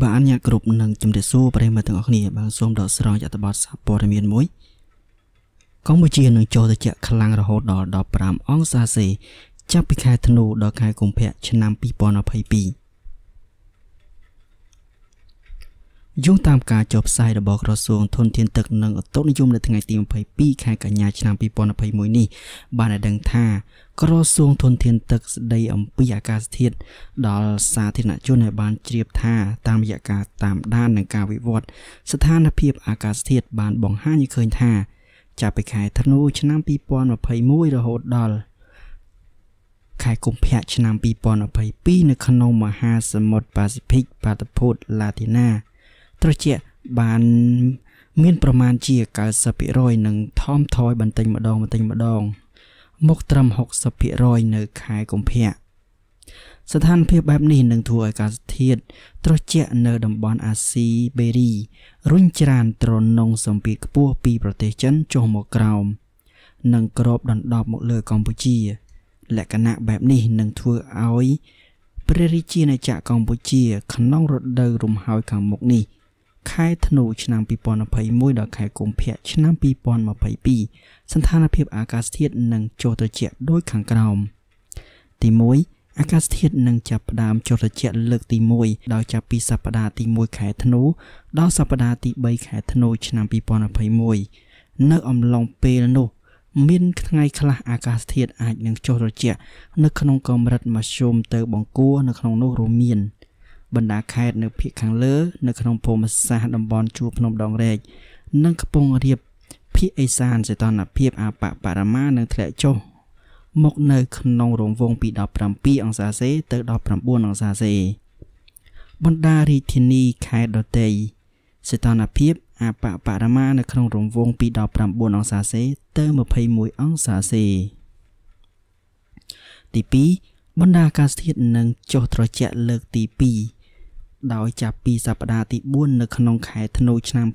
បាទអនុញ្ញាតគ្រប់នឹងជំរាបសួរប្រិយមិត្តទាំងអស់គ្នាបាទសូមដកស្រង់អត្ថបទសារព័ត៌មានមួយកម្ពុជានឹងចូលត្រជាក់ខ្លាំងរហូតដល់15អង្សាសេចាប់ពីខែធ្នូដល់ខែកុម្ភៈឆ្នាំ2022យោងតាមការចុះផ្សាយរបស់ក្រសួងធនធានទឹកនិងឧតុនិយមនៅថ្ងៃទី22ខែកញ្ញាឆ្នាំ2021នេះបានឲ្យដឹងថា ក្រសួងធនធានទឹកស្ដីអំពីអាកាសធាតុដល់សាធារណជនឲ្យបានជ្រាបថាតាមរយៈការតាមដាននិងការវិវត្ត ស្ថានភាពអាកាសធាតុបានបង្ហាញឲ្យឃើញថាចាប់ពីខែធ្នូឆ្នាំ2021រហូតដល់ខែកុម្ភៈឆ្នាំ2022នៅក្នុងមហាសមុទ្រប៉ាស៊ីហ្វិកបាតុភូតឡាទីណាត្រជាក់បាន មាន ប្រមាណជា90%និងថមថយបន្តិចម្ដងបន្តិចម្ដងមកត្រឹម60%នៅខែកុម្ភៈស្ថានភាពបែបនេះនឹងធ្វើឲ្យអាកាសធាតុត្រជាក់នៅតំបន់អាស៊ីបេរីរុញច្រានត្រនងសម្ពាធខ្ពស់ពីប្រទេសចិនចុះមកក្រោមនិងក្រប ដណ្ដប់មកលើកម្ពុជា លក្ខណៈបែបនេះនឹងធ្វើឲ្យព្រះរាជាណាចក្រកម្ពុជា ក្នុងរដូវរំហើយខាងមុខនេះខែធ្នូឆ្នាំ2021ដល់ខែកុម្ភៈឆ្នាំ2022ស្ថានភាពអាកាសធាតុនឹងចូលត្រជាក់ដូចខាងក្រោមទី1អាកាសធាតុនឹងចាប់ផ្ដើមចូលត្រជាក់លើកទី1ដោយចាប់ពីសប្តាហ៍ទី1ខែធ្នូដល់សប្តាហ៍ទី3ខែធ្នូឆ្នាំ2021នៅអំឡុងពេលនោះមានថ្ងៃខ្លះអាកាសធាតុអាចនឹងចុះត្រជាក់នៅក្នុងកម្រិតមធ្យម ទៅបង្គួរនៅក្នុងនោះរួមមានបណ្ដាខេត្តនៅភាគខាងលើនៅក្នុងភូមិសាស្ត្រតំបន់ជួរភ្នំដងរែកនិងកំពង់រាបភាគឦសានសីតុណ្ហភាពអបបរមានៅធ្លាក់ចុះមកនៅក្នុងរង្វង់ពី17អង្សាសេ ទៅ19អង្សាសេបណ្ដារាជធានីខេត្តដទៃសីតុណ្ហភាពអបបរមានៅក្នុងរង្វង់ពី19អង្សាសេ ទៅ21អង្សាសេទី2បណ្ដាអាកាសធាតុនឹងចុះត្រជាក់លើកទី2ដោយចាប់ពីសប្តាហ៍ទី4នៅក្នុងខែធ្នូឆ្នាំ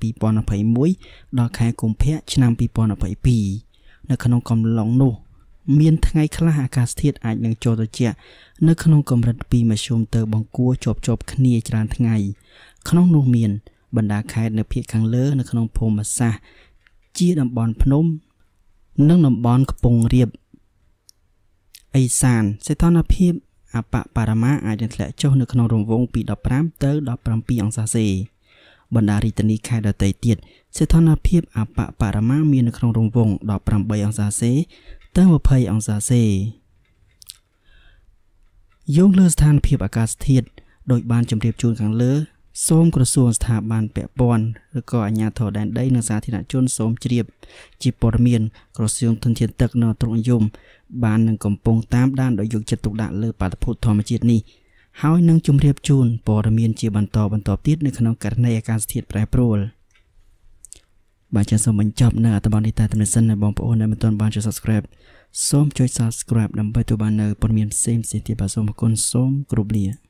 2021ដល់ខែកុម្ភៈឆ្នាំ2022នៅក្នុងកំឡុងនោះមានថ្ងៃខ្លះអាកាសធាតុអាចនឹងចូលត្រជាក់នៅក្នុងកម្រិតពីមធ្យមទៅបង្គួរជាប់ជាប់គ្នាច្រើនថ្ងៃក្នុងនោះមាន បណ្ដាខេត្តនៅភាគខាងលើនៅក្នុងភូមិសាស្ត្រជាតំបន់ភ្នំនិងតំបន់កំពង់រាបអេសានសីតុណ្ហភាពអបបរមាអាចនឹងធ្លាក់ចុះ នៅក្នុងរង្វង់ពី15ទៅ17អង្សាសេ បណ្ដារាជធានីខេត្តដទៃទៀតស្ថានភាពអបបរមាមាននៅក្នុងរង្វង់18អង្សាសេទៅ20អង្សាសេយោងលើស្ថានភាពអាកាសធាតុដោយបានជម្រាបជូនខាងលើសូមក្រសួងស្ថាប័នពាក់ព័ន្ធឬក៏អាជ្ញាធរដែនដីនិងសាធារណជនសូមជ្រាបជាព័ត៌មានក្រសួងធនធានទឹកនៅទ្រង់យមបាននឹងកំពុងតាមដានដោយយកចិត្តទុកដាក់លើបាតុភូតធម្មជាតិនេះហើយនឹងជម្រាបជូនព័ត៌មានជាបន្តបន្តទៀតនៅក្នុងករណីអាកាសធាតុប្រែប្រួលបាទចាសសូមបញ្ចប់នៅអត្ថបទនេះតែតំណសិននៅបងប្អូនដែលមិនទាន់បានចុច Subscribe សូមចុច Subscribe ដើម្បីទទួលបាននៅព័ត៌មានផ្សេងៗទៀតបាទសូមអរគុណសូមគោរពលា